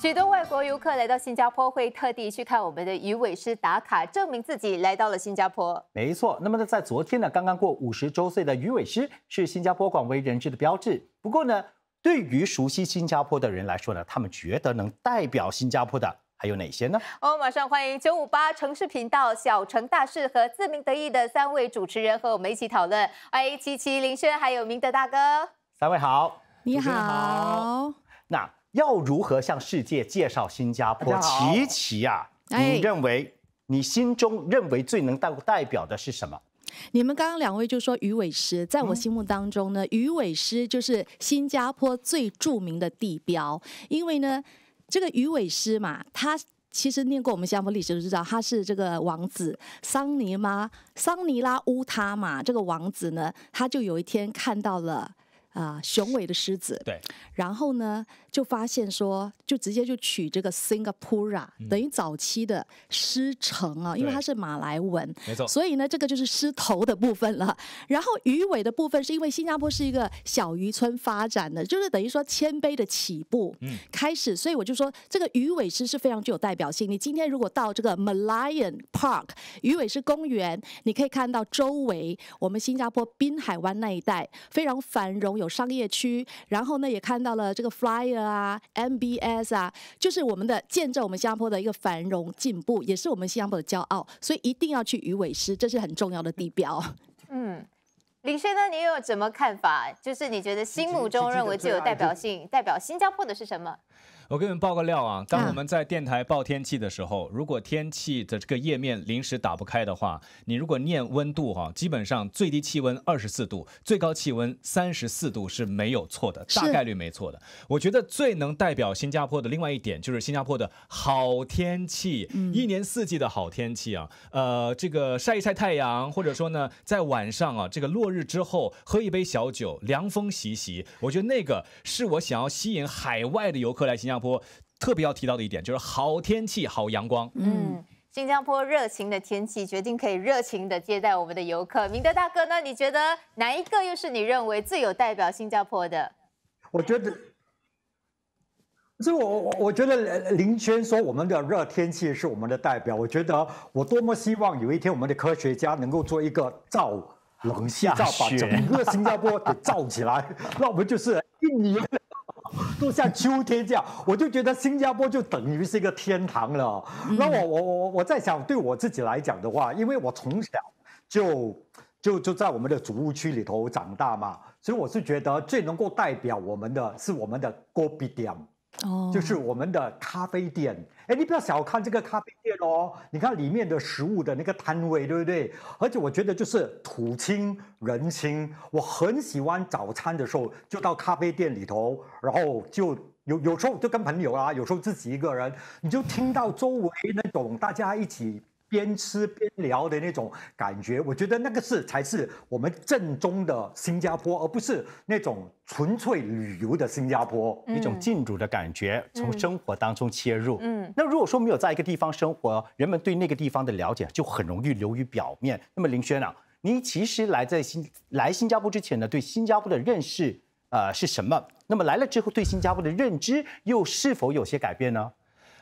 许多外国游客来到新加坡，会特地去看我们的鱼尾狮打卡，证明自己来到了新加坡。没错，那么呢，在昨天呢，刚刚过五十周岁的鱼尾狮是新加坡广为人知的标志。不过呢，对于熟悉新加坡的人来说呢，他们觉得能代表新加坡的还有哪些呢？我马上欢迎九五八城市频道小城大事和自鸣得意的三位主持人和我们一起讨论。哎，七七林轩还有明德大哥，三位好，你好，那。要如何向世界介绍新加坡？琪琪啊，你认为你心中认为最能代代表的是什么？你们刚刚两位就说鱼尾狮，在我心目当中呢，鱼尾狮就是新加坡最著名的地标，因为呢，这个鱼尾狮嘛，他其实念过我们加坡历史都知道，他是这个王子桑尼嘛，桑尼拉乌他嘛，这个王子呢，他就有一天看到了。啊，雄伟的狮子，对，然后呢，就发现说，就直接就取这个 s i n g a p u r e 等于早期的狮城啊，因为它是马来文，没错，所以呢，这个就是狮头的部分了。然后鱼尾的部分是因为新加坡是一个小渔村发展的，就是等于说谦卑的起步，嗯，开始，所以我就说这个鱼尾狮是非常具有代表性。你今天如果到这个 m a l a y a n Park，鱼尾狮公园，你可以看到周围我们新加坡滨海湾那一带非常繁荣有。有商业区，然后呢，也看到了这个 Flyer 啊，MBS 啊，就是我们的见证，我们新加坡的一个繁荣进步，也是我们新加坡的骄傲，所以一定要去鱼尾狮，这是很重要的地标。嗯，林轩呢，你有什么看法？就是你觉得心目中认为最有代表性、代表新加坡的是什么？我给你们报个料啊，当我们在电台报天气的时候，如果天气的这个页面临时打不开的话，你如果念温度哈，基本上最低气温二十四度，最高气温三十四度是没有错的，大概率没错的。我觉得最能代表新加坡的另外一点就是新加坡的好天气，一年四季的好天气啊，呃，这个晒一晒太阳，或者说呢，在晚上啊，这个落日之后喝一杯小酒，凉风习习，我觉得那个是我想要吸引海外的游客来新加。新加坡特别要提到的一点就是好天气、好阳光。嗯，新加坡热情的天气决定可以热情的接待我们的游客。明德大哥呢？你觉得哪一个又是你认为最有代表新加坡的？我觉得，所以我我觉得林轩说我们的热天气是我们的代表。我觉得，我多么希望有一天我们的科学家能够做一个造冷气，造把整个新加坡给造起来，那我们就是一年。都像秋天这样，我就觉得新加坡就等于是一个天堂了。那我我我我在想，对我自己来讲的话，因为我从小就就就在我们的祖屋区里头长大嘛，所以我是觉得最能够代表我们的是我们的 g o i d a m 就是我们的咖啡店，哎，你不要小看这个咖啡店哦，你看里面的食物的那个摊位，对不对？而且我觉得就是土清人清，我很喜欢早餐的时候就到咖啡店里头，然后就有有时候就跟朋友啊，有时候自己一个人，你就听到周围那种大家一起。边吃边聊的那种感觉，我觉得那个是才是我们正宗的新加坡，而不是那种纯粹旅游的新加坡。一种进入的感觉，从生活当中切入。嗯，那如果说没有在一个地方生活，人们对那个地方的了解就很容易流于表面。那么林轩啊，你其实来在新来新加坡之前呢，对新加坡的认识呃是什么？那么来了之后，对新加坡的认知又是否有些改变呢？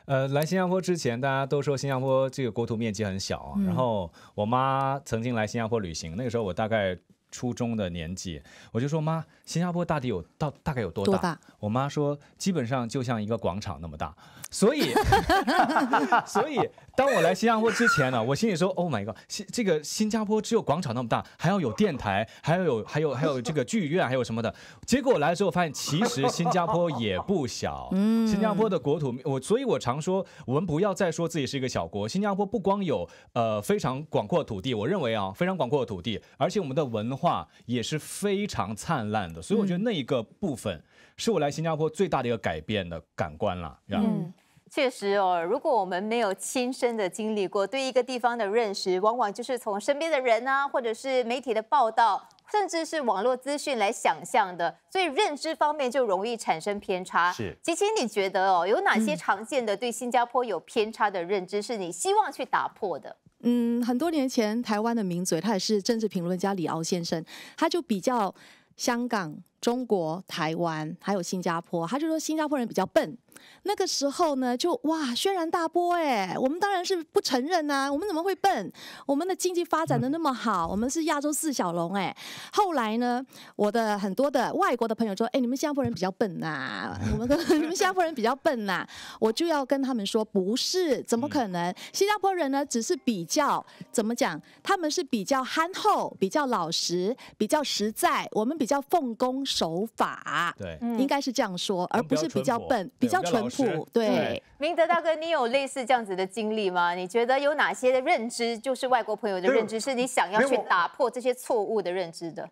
呃，来新加坡之前，大家都说新加坡这个国土面积很小啊。然后我妈曾经来新加坡旅行，那个时候我大概初中的年纪，我就说妈，新加坡大地有到大概有多大？我妈说，基本上就像一个广场那么大。所以，所以当我来新加坡之前呢，我心里说，Oh my god，新这个新加坡只有广场那么大，还要有电台，还要有还有还有这个剧院，还有什么的。结果我来之后发现，其实新加坡也不小。新加坡的国土，我所以我常说，我们不要再说自己是一个小国。新加坡不光有呃非常广阔土地，我认为啊非常广阔的土地，而且我们的文化也是非常灿烂的。所以我觉得那一个部分是我来新加坡最大的一个改变的感官了。嗯。确实哦，如果我们没有亲身的经历过，对一个地方的认识，往往就是从身边的人啊，或者是媒体的报道，甚至是网络资讯来想象的，所以认知方面就容易产生偏差。是，吉青，你觉得哦，有哪些常见的对新加坡有偏差的认知，是你希望去打破的？嗯，很多年前，台湾的名嘴，他也是政治评论家李敖先生，他就比较香港。中国、台湾还有新加坡，他就说新加坡人比较笨。那个时候呢，就哇，轩然大波哎！我们当然是不承认呐，我们怎么会笨？我们的经济发展的那么好，我们是亚洲四小龙哎。后来呢，我的很多的外国的朋友说，哎，你们新加坡人比较笨呐，我们你们新加坡人比较笨呐。我就要跟他们说，不是，怎么可能？新加坡人呢，只是比较怎么讲？他们是比较憨厚、比较老实、比较实在。我们比较奉公。手法对，应该是这样说，而不是比较笨、比较淳朴。对，明德大哥，你有类似这样子的经历吗？你觉得有哪些的认知，就是外国朋友的认知，是你想要去打破这些错误的认知的？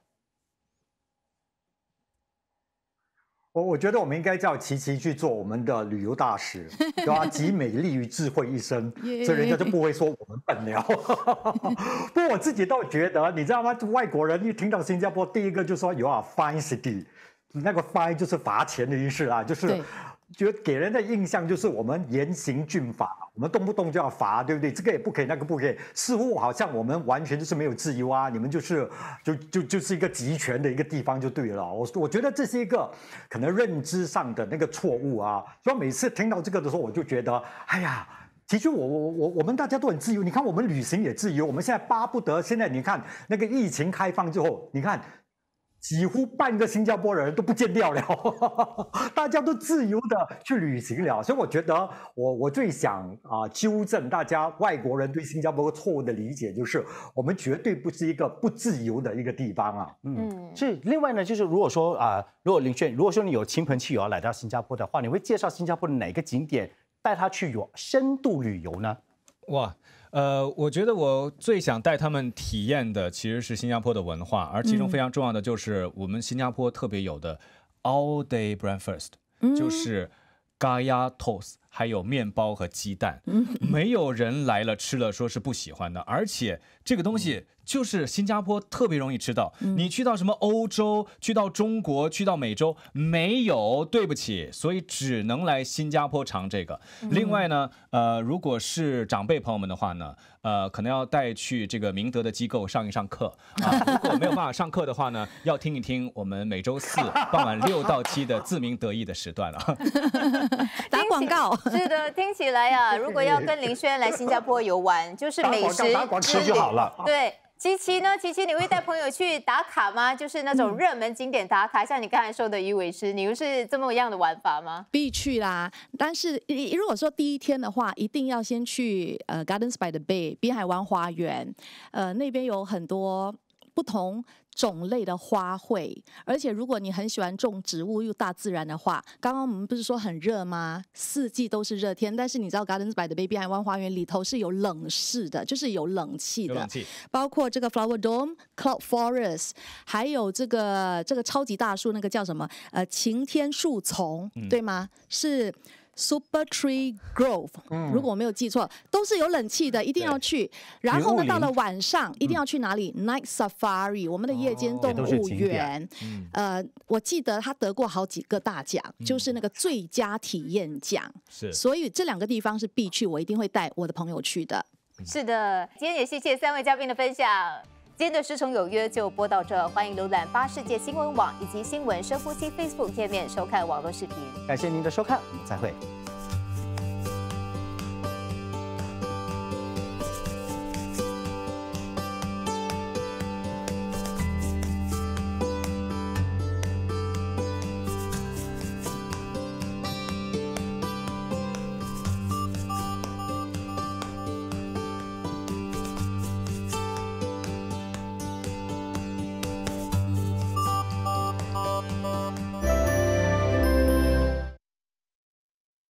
我我觉得我们应该叫琪琪去做我们的旅游大使，对吧？集美丽与智慧一身，所以人家就不会说我们笨了。不，我自己倒觉得，你知道吗？外国人一听到新加坡，第一个就说有啊，Fine City，那个 Fine 就是罚钱的意思啊，就是。觉得给人的印象就是我们严刑峻法，我们动不动就要罚，对不对？这个也不可以，那个不可以，似乎好像我们完全就是没有自由啊！你们就是就就就是一个集权的一个地方就对了。我我觉得这是一个可能认知上的那个错误啊。所以每次听到这个的时候，我就觉得，哎呀，其实我我我我们大家都很自由。你看我们旅行也自由，我们现在巴不得现在你看那个疫情开放之后，你看。几乎半个新加坡人都不见掉了，大家都自由的去旅行了。所以我觉得，我我最想啊纠正大家外国人对新加坡错误的理解，就是我们绝对不是一个不自由的一个地方啊。嗯，是。另外呢，就是如果说啊，如果林炫，如果说你有亲朋戚友要来到新加坡的话，你会介绍新加坡的哪个景点带他去有深度旅游呢？哇。呃，我觉得我最想带他们体验的其实是新加坡的文化，而其中非常重要的就是我们新加坡特别有的 all day breakfast，就是咖 a toast。还有面包和鸡蛋，没有人来了吃了说是不喜欢的，而且这个东西就是新加坡特别容易吃到，你去到什么欧洲，去到中国，去到美洲没有，对不起，所以只能来新加坡尝这个。另外呢，呃，如果是长辈朋友们的话呢，呃，可能要带去这个明德的机构上一上课啊，如果没有办法上课的话呢，要听一听我们每周四傍晚六到七的自鸣得意的时段了，打广告。是的，听起来呀，如果要跟林轩来新加坡游玩，就是美食吃就好了。对，琪琪呢？琪琪你会带朋友去打卡吗？就是那种热门景点打卡，像你刚才说的鱼尾狮，你又是这么样的玩法吗？必去啦！但是如果说第一天的话，一定要先去呃 Gardens by the Bay 滨海湾花园，呃那边有很多。不同种类的花卉，而且如果你很喜欢种植物又大自然的话，刚刚我们不是说很热吗？四季都是热天，但是你知道 Gardens by the Bay 澳门花园里头是有冷室的，就是有冷气的，包括这个 Flower Dome Cloud Forest，还有这个这个超级大树，那个叫什么？呃，晴天树丛对吗？是。Super Tree Grove，如果我没有记错，都是有冷气的，一定要去。然后呢，到了晚上一定要去哪里？Night Safari，我们的夜间动物园。呃，我记得他得过好几个大奖，就是那个最佳体验奖。是，所以这两个地方是必去，我一定会带我的朋友去的。是的，今天也谢谢三位嘉宾的分享。今天的《师从有约》就播到这，欢迎浏览八世界新闻网以及新闻深呼吸 Facebook 页面，收看网络视频。感谢您的收看，我们再会。